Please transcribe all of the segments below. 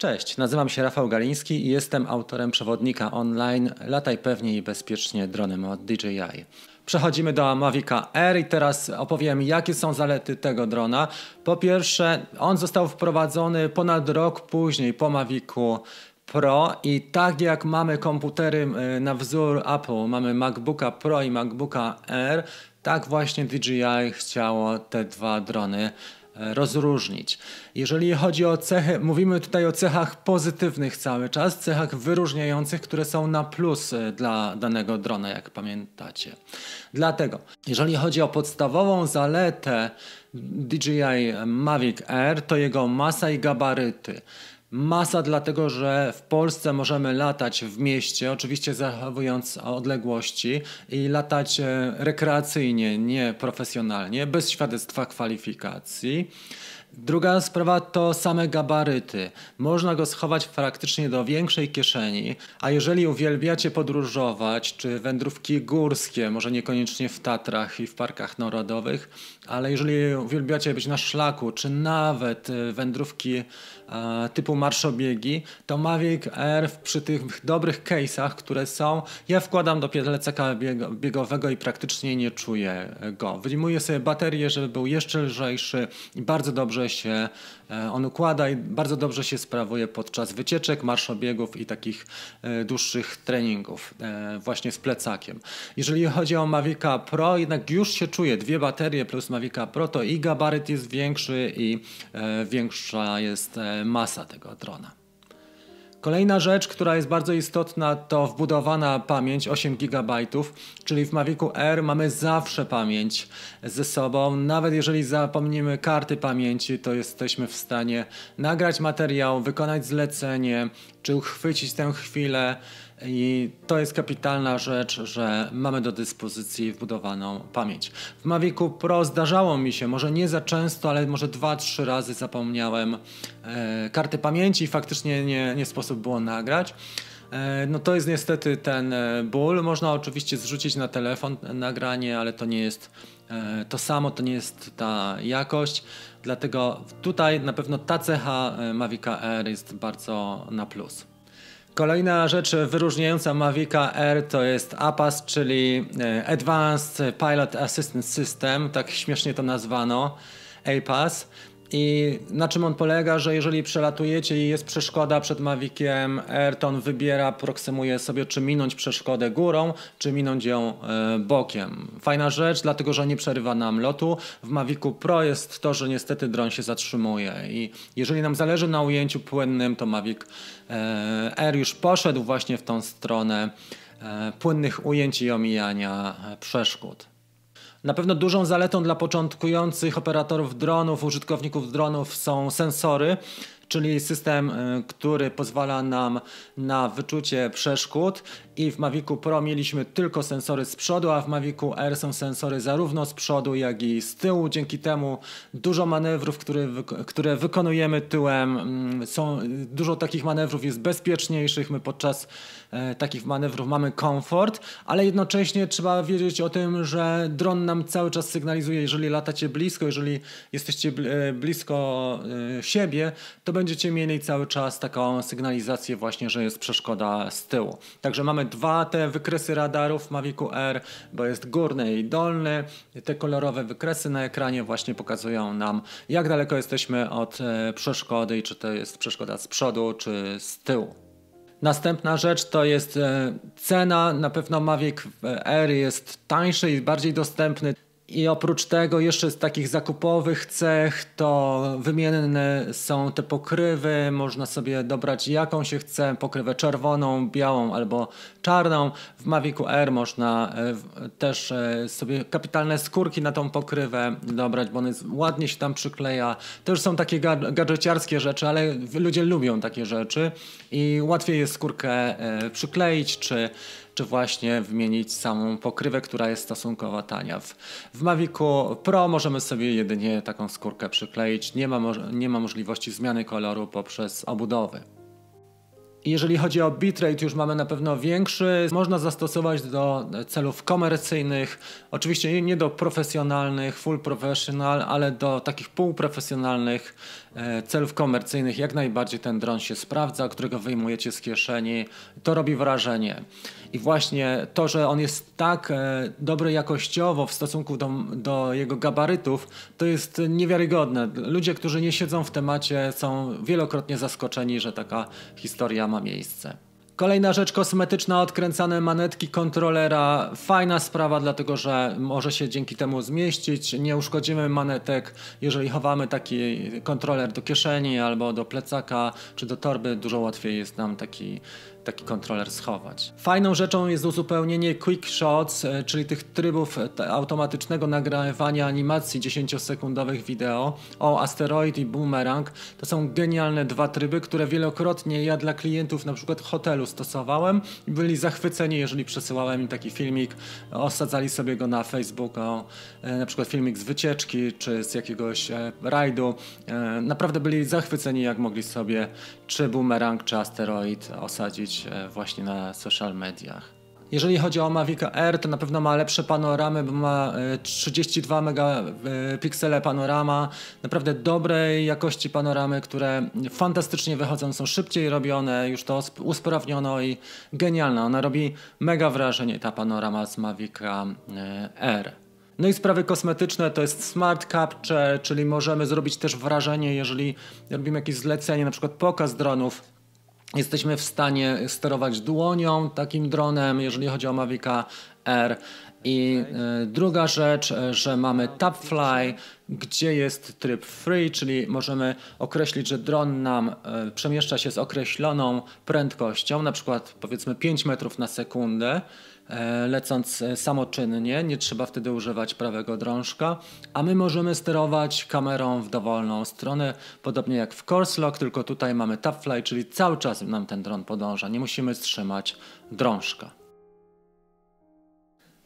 Cześć, nazywam się Rafał Galiński i jestem autorem przewodnika online Lataj pewnie i bezpiecznie dronem od DJI. Przechodzimy do Mavica Air i teraz opowiem, jakie są zalety tego drona. Po pierwsze, on został wprowadzony ponad rok później po Mavicu Pro i tak jak mamy komputery y, na wzór Apple, mamy MacBooka Pro i MacBooka Air, tak właśnie DJI chciało te dwa drony E, rozróżnić. Jeżeli chodzi o cechy, mówimy tutaj o cechach pozytywnych cały czas, cechach wyróżniających, które są na plus e, dla danego drona, jak pamiętacie. Dlatego, jeżeli chodzi o podstawową zaletę DJI Mavic Air, to jego masa i gabaryty. Masa dlatego, że w Polsce możemy latać w mieście, oczywiście zachowując odległości i latać e, rekreacyjnie, nie profesjonalnie, bez świadectwa kwalifikacji. Druga sprawa to same gabaryty. Można go schować praktycznie do większej kieszeni, a jeżeli uwielbiacie podróżować, czy wędrówki górskie, może niekoniecznie w Tatrach i w parkach narodowych, ale jeżeli uwielbiacie być na szlaku, czy nawet y, wędrówki typu marszobiegi, to Mavic Air przy tych dobrych case'ach, które są, ja wkładam do pielecaka biegowego i praktycznie nie czuję go. Wyjmuję sobie baterię, żeby był jeszcze lżejszy i bardzo dobrze dobrze się e, on układa i bardzo dobrze się sprawuje podczas wycieczek, marszobiegów i takich e, dłuższych treningów e, właśnie z plecakiem. Jeżeli chodzi o Mavica Pro, jednak już się czuje dwie baterie plus Mavica Pro, to i gabaryt jest większy i większa jest masa tego drona. Kolejna rzecz, która jest bardzo istotna, to wbudowana pamięć 8 GB, czyli w Mavicu R mamy zawsze pamięć ze sobą. Nawet jeżeli zapomnimy karty pamięci, to jesteśmy w stanie nagrać materiał, wykonać zlecenie, czy uchwycić tę chwilę i to jest kapitalna rzecz, że mamy do dyspozycji wbudowaną pamięć. W Mavicu Pro zdarzało mi się, może nie za często, ale może dwa, trzy razy zapomniałem e, karty pamięci i faktycznie nie, nie sposób było nagrać. E, no to jest niestety ten e, ból. Można oczywiście zrzucić na telefon nagranie, ale to nie jest e, to samo, to nie jest ta jakość. Dlatego tutaj na pewno ta cecha Mavica Air jest bardzo na plus. Kolejna rzecz wyróżniająca Mavica R to jest APAS, czyli e, Advanced Pilot Assistance System, tak śmiesznie to nazwano. APAS. I na czym on polega, że jeżeli przelatujecie i jest przeszkoda przed Maviciem Air, to on wybiera, proksymuje sobie, czy minąć przeszkodę górą, czy minąć ją e, bokiem. Fajna rzecz, dlatego że nie przerywa nam lotu. W Mavicu Pro jest to, że niestety dron się zatrzymuje i jeżeli nam zależy na ujęciu płynnym, to Mavic e, Air już poszedł właśnie w tą stronę e, płynnych ujęć i omijania przeszkód. Na pewno dużą zaletą dla początkujących operatorów dronów, użytkowników dronów są sensory, czyli system, y, który pozwala nam na wyczucie przeszkód i w Mavicu Pro mieliśmy tylko sensory z przodu, a w Mavicu R są sensory zarówno z przodu, jak i z tyłu. Dzięki temu dużo manewrów, które, które wykonujemy tyłem, mm, są, dużo takich manewrów jest bezpieczniejszych. My podczas e, takich manewrów mamy komfort, ale jednocześnie trzeba wiedzieć o tym, że dron nam cały czas sygnalizuje, jeżeli latacie blisko, jeżeli jesteście e, blisko e, siebie, to będziecie mieli cały czas taką sygnalizację właśnie, że jest przeszkoda z tyłu. Także mamy dwa te wykresy radarów Mavicu R, bo jest górny i dolny. Te kolorowe wykresy na ekranie właśnie pokazują nam, jak daleko jesteśmy od e, przeszkody i czy to jest przeszkoda z przodu, czy z tyłu. Następna rzecz to jest e, cena. Na pewno Mavic R jest tańszy i bardziej dostępny. I oprócz tego jeszcze z takich zakupowych cech to wymienne są te pokrywy. Można sobie dobrać jaką się chce, pokrywę czerwoną, białą albo czarną. W Mavicu R można e, też e, sobie kapitalne skórki na tą pokrywę dobrać, bo one ładnie się tam przykleja. Też są takie gadżeciarskie rzeczy, ale ludzie lubią takie rzeczy i łatwiej jest skórkę e, przykleić czy czy właśnie wymienić samą pokrywę, która jest stosunkowo tania. W, w Mavicu Pro możemy sobie jedynie taką skórkę przykleić, nie ma, nie ma możliwości zmiany koloru poprzez obudowy. Jeżeli chodzi o bitrate, już mamy na pewno większy. Można zastosować do celów komercyjnych, oczywiście nie do profesjonalnych, full professional, ale do takich półprofesjonalnych E, celów komercyjnych jak najbardziej ten dron się sprawdza, którego wyjmujecie z kieszeni. To robi wrażenie. I właśnie to, że on jest tak e, dobry jakościowo w stosunku do, do jego gabarytów, to jest niewiarygodne. Ludzie, którzy nie siedzą w temacie, są wielokrotnie zaskoczeni, że taka historia ma miejsce. Kolejna rzecz kosmetyczna, odkręcane manetki kontrolera. Fajna sprawa, dlatego że może się dzięki temu zmieścić. Nie uszkodzimy manetek, jeżeli chowamy taki kontroler do kieszeni albo do plecaka czy do torby. Dużo łatwiej jest nam taki taki kontroler schować. Fajną rzeczą jest uzupełnienie quick shots, e, czyli tych trybów e, automatycznego nagrywania animacji 10-sekundowych wideo. O, asteroid i boomerang to są genialne dwa tryby, które wielokrotnie ja dla klientów na przykład hotelu stosowałem i byli zachwyceni, jeżeli przesyłałem im taki filmik, osadzali sobie go na Facebook, o, e, na przykład filmik z wycieczki czy z jakiegoś rajdu. Naprawdę byli zachwyceni, jak mogli sobie czy boomerang, czy asteroid osadzić E, właśnie na social mediach. Jeżeli chodzi o Mavic R, to na pewno ma lepsze panoramy, bo ma 32 e, megapiksele e, panorama, naprawdę dobrej jakości panoramy, które fantastycznie wychodzą, są szybciej robione, już to usprawniono i genialna. Ona robi mega wrażenie ta panorama z Mavic R. No i sprawy kosmetyczne to jest smart capture, czyli możemy zrobić też wrażenie, jeżeli robimy jakieś zlecenie, na przykład pokaz dronów Jesteśmy w stanie sterować dłonią takim dronem, jeżeli chodzi o Mavica R. I e, druga rzecz, e, że mamy Tapfly, gdzie jest tryb free, czyli możemy określić, że dron nam e, przemieszcza się z określoną prędkością, na przykład powiedzmy 5 metrów na sekundę, lecąc samoczynnie, nie trzeba wtedy używać prawego drążka, a my możemy sterować kamerą w dowolną stronę, podobnie jak w Course Lock, tylko tutaj mamy Tapfly, czyli cały czas nam ten dron podąża, nie musimy strzymać drążka.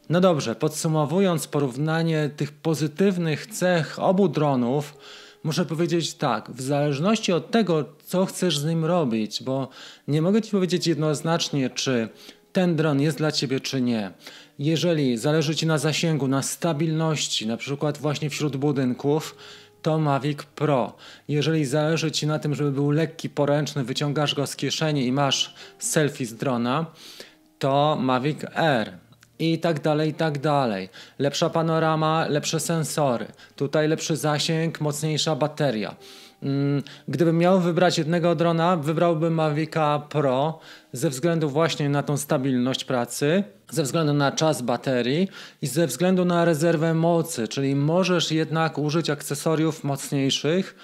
No dobrze, podsumowując porównanie tych pozytywnych cech obu dronów, muszę powiedzieć tak, w zależności od tego, co chcesz z nim robić, bo nie mogę ci powiedzieć jednoznacznie, czy ten dron jest dla ciebie, czy nie. Jeżeli zależy ci na zasięgu, na stabilności, na przykład właśnie wśród budynków, to Mavic Pro. Jeżeli zależy ci na tym, żeby był lekki, poręczny, wyciągasz go z kieszeni i masz selfie z drona, to Mavic Air i tak dalej, i tak dalej. Lepsza panorama, lepsze sensory, tutaj lepszy zasięg, mocniejsza bateria. Mm, gdybym miał wybrać jednego drona, wybrałbym Mavica Pro ze względu właśnie na tą stabilność pracy, ze względu na czas baterii i ze względu na rezerwę mocy, czyli możesz jednak użyć akcesoriów mocniejszych,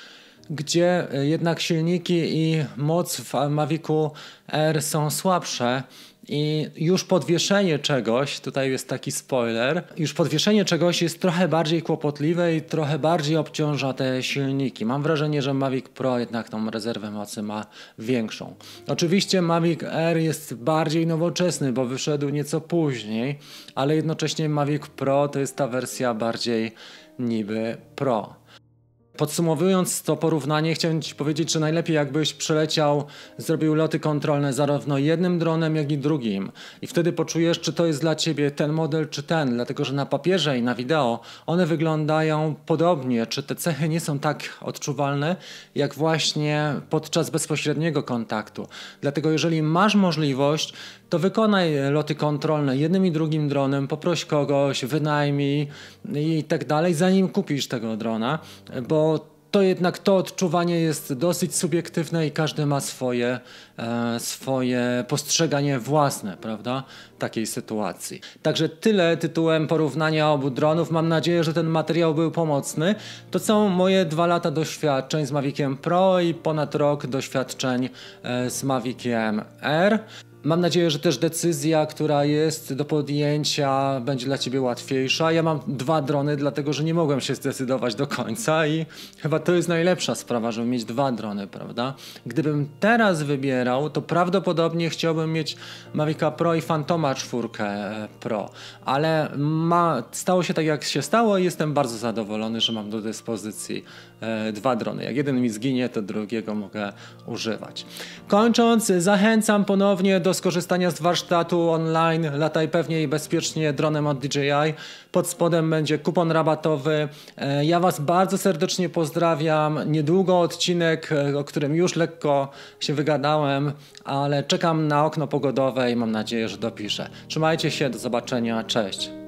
gdzie e, jednak silniki i moc w Mavicu R są słabsze. I już podwieszenie czegoś, tutaj jest taki spoiler, już podwieszenie czegoś jest trochę bardziej kłopotliwe i trochę bardziej obciąża te silniki. Mam wrażenie, że Mavic Pro jednak tą rezerwę mocy ma większą. Oczywiście Mavic Air jest bardziej nowoczesny, bo wyszedł nieco później, ale jednocześnie Mavic Pro to jest ta wersja bardziej niby Pro. Podsumowując to porównanie, chciałem Ci powiedzieć, że najlepiej jakbyś przeleciał, zrobił loty kontrolne zarówno jednym dronem, jak i drugim. I wtedy poczujesz, czy to jest dla Ciebie ten model, czy ten, dlatego że na papierze i na wideo one wyglądają podobnie, czy te cechy nie są tak odczuwalne, jak właśnie podczas bezpośredniego kontaktu. Dlatego jeżeli masz możliwość, to wykonaj loty kontrolne jednym i drugim dronem, poproś kogoś, wynajmij i tak dalej, zanim kupisz tego drona, bo bo to jednak to odczuwanie jest dosyć subiektywne i każdy ma swoje, e, swoje postrzeganie własne, prawda, takiej sytuacji. Także tyle tytułem porównania obu dronów. Mam nadzieję, że ten materiał był pomocny. To są moje dwa lata doświadczeń z Maviciem Pro i ponad rok doświadczeń e, z Maviciem R. Mam nadzieję, że też decyzja, która jest do podjęcia, będzie dla ciebie łatwiejsza. Ja mam dwa drony, dlatego że nie mogłem się zdecydować do końca i chyba to jest najlepsza sprawa, żeby mieć dwa drony, prawda? Gdybym teraz wybierał, to prawdopodobnie chciałbym mieć Mavica Pro i Fantoma 4 e, Pro, ale ma, stało się tak, jak się stało i jestem bardzo zadowolony, że mam do dyspozycji e, dwa drony. Jak jeden mi zginie, to drugiego mogę używać. Kończąc, zachęcam ponownie do do skorzystania z warsztatu online lataj pewnie i bezpiecznie dronem od DJI. Pod spodem będzie kupon rabatowy. E, ja Was bardzo serdecznie pozdrawiam. Niedługo odcinek, e, o którym już lekko się wygadałem, ale czekam na okno pogodowe i mam nadzieję, że dopiszę. Trzymajcie się, do zobaczenia, cześć.